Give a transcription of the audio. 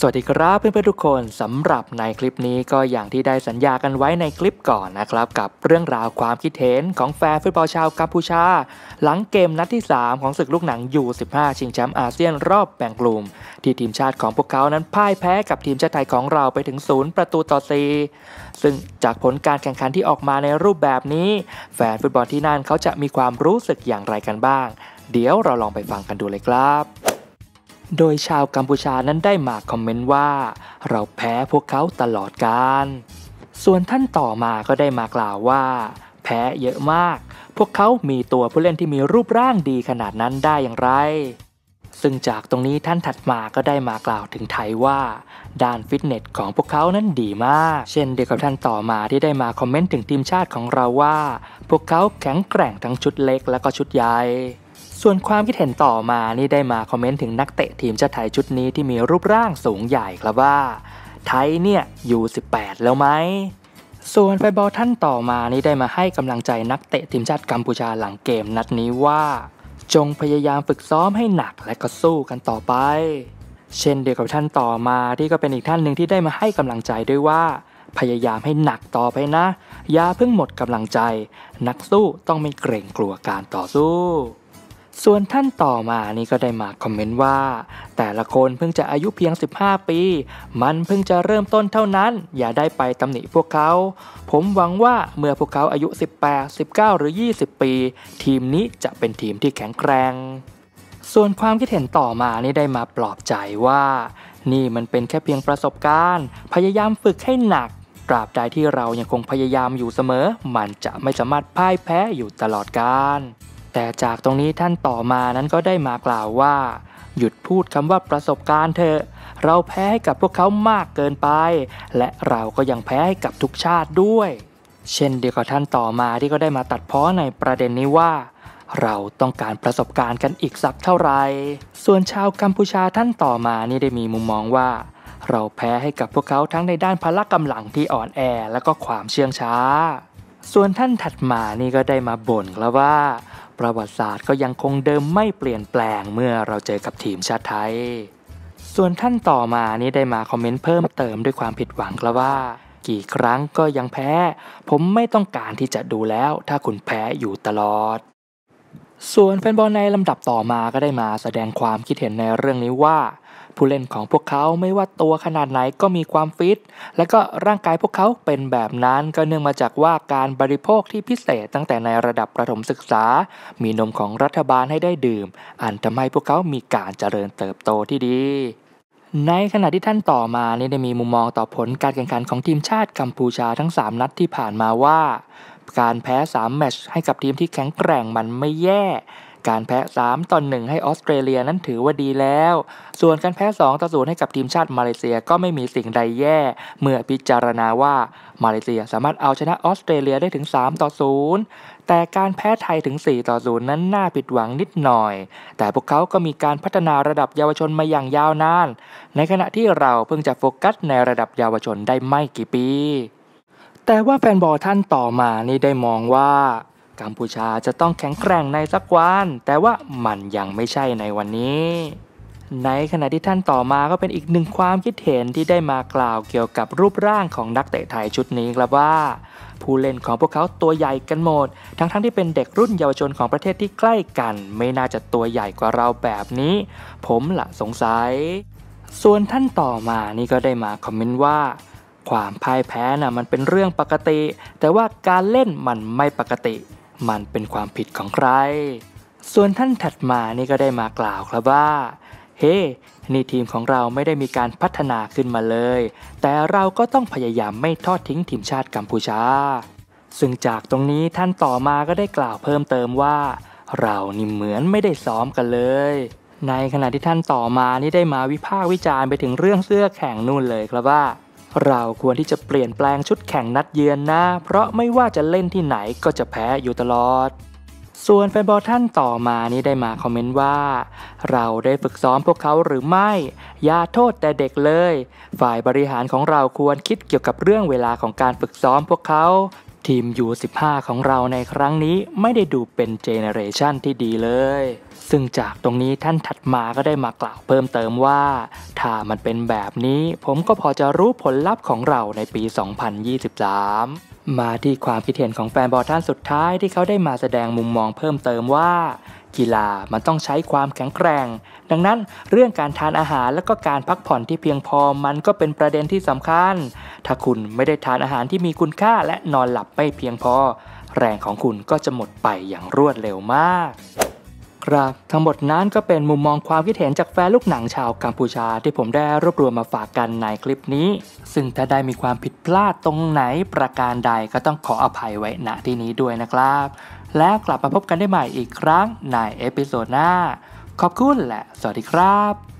สวัสดีครับเพื่อนๆทุกคนสำหรับในคลิปนี้ก็อย่างที่ได้สัญญากันไว้ในคลิปก่อนนะครับ กับเรื่องราวความคิดเห็นของแฟนฟุตบอลชาวกัมพูชา หลังเกมนัดที่ 3 ของศึกลูกหนังยู15 ชิงแชมป์อาเซียนรอบแบ่งกลุ่ม ที่ทีมชาติของพวกเขานั้นพ่ายแพ้กับทีมชาติไทยของเราไปถึง 0 ประตูต่อ 4 ซึ่งจากผลการแข่งขันที่ออกมาในรูปแบบนี้ แฟนฟุตบอลที่นั่นเขาจะมีความรู้สึกอย่างไรกันบ้าง เดี๋ยวเราลองไปฟังกันดูเลยครับโดยชาวกัมพูชานั้นได้มาคอมเมนต์ว่า เราแพ้พวกเขาตลอดการ ส่วนท่านต่อมาก็ได้มากล่าวว่า แพ้เยอะมาก พวกเขามีตัวผู้เล่นที่มีรูปร่างดีขนาดนั้นได้อย่างไร ซึ่งจากตรงนี้ท่านถัดมาก็ได้มากล่าวถึงไทยว่า ด้านฟิตเนสของพวกเขานั้นดีมาก เช่น เดียวกับท่านต่อมาที่ได้มาคอมเมนต์ถึงทีมชาติของเราว่า พวกเขาแข็งแกร่งทั้งชุดเล็ก และก็ชุดใหญ่ส่วนความคิดเห็นต่อมา นี่ได้มาคอมเมนต์ถึงนักเตะทีมชาติไทยชุดนี้ที่มีรูปร่างสูงใหญ่ครับว่า ไทยเนี่ยอยู่ 18 แล้วไหมส่วนแฟนบอลท่านต่อมา นี่ได้มาให้กำลังใจนักเตะทีมชาติกัมพูชาหลังเกมนัดนี้ว่า จงพยายามฝึกซ้อมให้หนักและก็สู้กันต่อไป เช่นเดียวกับท่านต่อมา ที่ก็เป็นอีกท่านหนึ่งที่ได้มาให้กำลังใจด้วยว่า พยายามให้หนักต่อไปนะอย่าเพิ่งหมดกำลังใจนักสู้ต้องไม่เกรงกลัวการต่อสู้ส่วนท่านต่อมานี่ก็ได้มาคอมเมนต์ว่า แต่ละคนเพิ่งจะอายุเพียง 15 ปี มันเพิ่งจะเริ่มต้นเท่านั้น อย่าได้ไปตำหนิพวกเขา ผมหวังว่าเมื่อพวกเขาอายุ 18 19 หรือ 20 ปี ทีมนี้จะเป็นทีมที่แข็งแกร่งส่วนความคิดเห็นต่อมานี่ได้มาปลอบใจว่า นี่มันเป็นแค่เพียงประสบการณ์ พยายามฝึกให้หนักตราบใดที่เรายังคงพยายามอยู่เสมอ มันจะไม่สามารถพ่ายแพ้อยู่ตลอดกาลแต่จากตรงนี้ท่านต่อมานั้นก็ได้มากล่าวว่า หยุดพูดคำว่าประสบการณ์เถอะ เราแพ้ให้กับพวกเขามากเกินไป และเราก็ยังแพ้ให้กับทุกชาติด้วย เช่น เดียวกับท่านต่อมาที่ก็ได้มาตัดพ้อในประเด็นนี้ว่า เราต้องการประสบการณ์กันอีกสักเท่าไหร่ส่วนชาวกัมพูชาท่านต่อมานี่ได้มีมุมมองว่า เราแพ้ให้กับพวกเขาทั้งในด้านพละกำลังที่อ่อนแอและก็ความเชื่องช้า ส่วนท่านถัดมานี่ก็ได้มาบ่นแล้วว่าประวัติศาสตร์ก็ยังคงเดิมไม่เปลี่ยนแปลงเมื่อเราเจอกับทีมชาติไทย ส่วนท่านต่อมานี่ได้มาคอมเมนต์เพิ่มเติมด้วยความผิดหวังกลาวว่า กี่ครั้งก็ยังแพ้ ผมไม่ต้องการที่จะดูแล้วถ้าคุณแพ้อยู่ตลอดส่วนแฟนบอลในลำดับต่อมาก็ได้มาแสดงความคิดเห็นในเรื่องนี้ว่า ผู้เล่นของพวกเขาไม่ว่าตัวขนาดไหนก็มีความฟิต และก็ร่างกายพวกเขาเป็นแบบนั้นก็เนื่องมาจากว่าการบริโภคที่พิเศษตั้งแต่ในระดับประถมศึกษา มีนมของรัฐบาลให้ได้ดื่ม อันทำให้พวกเขามีการเจริญเติบโตที่ดี ในขณะที่ท่านต่อมานี่ได้มีมุมมองต่อผลการแข่งขันของทีมชาติกัมพูชาทั้ง3นัดที่ผ่านมาว่าการแพ้3แมตช์ให้กับทีมที่แข็งแกร่งมันไม่แย่ การแพ้ 3 ต่อ 1 ให้ออสเตรเลียนั้นถือว่าดีแล้ว ส่วนการแพ้ 2 ต่อ 0 ให้กับทีมชาติมาเลเซียก็ไม่มีสิ่งใดแย่ เมื่อพิจารณาว่ามาเลเซียสามารถเอาชนะออสเตรเลียได้ถึง 3 ต่อ 0 แต่การแพ้ไทยถึง 4 ต่อ 0 นั้นน่าผิดหวังนิดหน่อย แต่พวกเขาก็มีการพัฒนาระดับเยาวชนมาอย่างยาวนาน ในขณะที่เราเพิ่งจะโฟกัสในระดับเยาวชนได้ไม่กี่ปีแต่ว่าแฟนบอลท่านต่อมานี่ได้มองว่า กัมพูชาจะต้องแข็งแกร่งในสักวันแต่ว่ามันยังไม่ใช่ในวันนี้ ในขณะที่ท่านต่อมาก็เป็นอีกหนึ่งความคิดเห็นที่ได้มากล่าวเกี่ยวกับรูปร่างของนักเตะไทยชุดนี้ครับว่า ผู้เล่นของพวกเขาตัวใหญ่กันหมด ทั้งๆทที่เป็นเด็กรุ่นเยาวชนของประเทศที่ใกล้กัน ไม่น่าจะตัวใหญ่กว่าเราแบบนี้ ผมละสงสัย ส่วนท่านต่อมานี่ก็ได้มาคอมเมนต์ว่าความพ่ายแพ้นะ่ะมันเป็นเรื่องปกติ แต่ว่าการเล่นมันไม่ปกติ มันเป็นความผิดของใคร ส่วนท่านถัดมานี่ก็ได้มากล่าวครับว่า เฮ้ hey, นี่ทีมของเราไม่ได้มีการพัฒนาขึ้นมาเลย แต่เราก็ต้องพยายามไม่ทอดทิ้งทีมชาติกัมพูชา ซึ่งจากตรงนี้ท่านต่อมาก็ได้กล่าวเพิ่มเติมว่า เรานี่เหมือนไม่ได้ซ้อมกันเลย ในขณะที่ท่านต่อมานี่ได้มาวิพากษ์วิจารณ์ไปถึงเรื่องเสื้อแข่งนู่นเลยครับว่าเราควรที่จะเปลี่ยนแปลงชุดแข่งนัดเยือนนะ เพราะไม่ว่าจะเล่นที่ไหนก็จะแพ้อยู่ตลอด ส่วนแฟนบอลท่านต่อมานี้ได้มาคอมเมนต์ว่า เราได้ฝึกซ้อมพวกเขาหรือไม่อย่าโทษแต่เด็กเลย ฝ่ายบริหารของเราควรคิดเกี่ยวกับเรื่องเวลาของการฝึกซ้อมพวกเขาทีม U15 ของเราในครั้งนี้ไม่ได้ดูเป็นเจเนเรชันที่ดีเลย ซึ่งจากตรงนี้ท่านถัดมาก็ได้มากล่าวเพิ่มเติมว่า ถ้ามันเป็นแบบนี้ผมก็พอจะรู้ผลลัพธ์ของเราในปี 2023 มาที่ความคิดเห็นของแฟนบอลท่านสุดท้ายที่เขาได้มาแสดงมุมมองเพิ่มเติมว่า กีฬามันต้องใช้ความแข็งแกร่งดังนั้นเรื่องการทานอาหารและก็การพักผ่อนที่เพียงพอ มันก็เป็นประเด็นที่สำคัญถ้าคุณไม่ได้ทานอาหารที่มีคุณค่าและนอนหลับไม่เพียงพอ แรงของคุณก็จะหมดไปอย่างรวดเร็วมาก ครับทั้งหมดนั้นก็เป็นมุมมองความคิดเห็นจากแฟนลูกหนังชาวกัมพูชาที่ผมได้รวบรวมมาฝากกันในคลิปนี้ ซึ่งถ้าได้มีความผิดพลาดตรงไหน ประการใดก็ต้องขออภัยไว้ณที่นี้ด้วยนะครับ แล้วกลับมาพบกันได้ใหม่อีกครั้งในเอพิโซดหน้าขอบคุณและสวัสดีครับ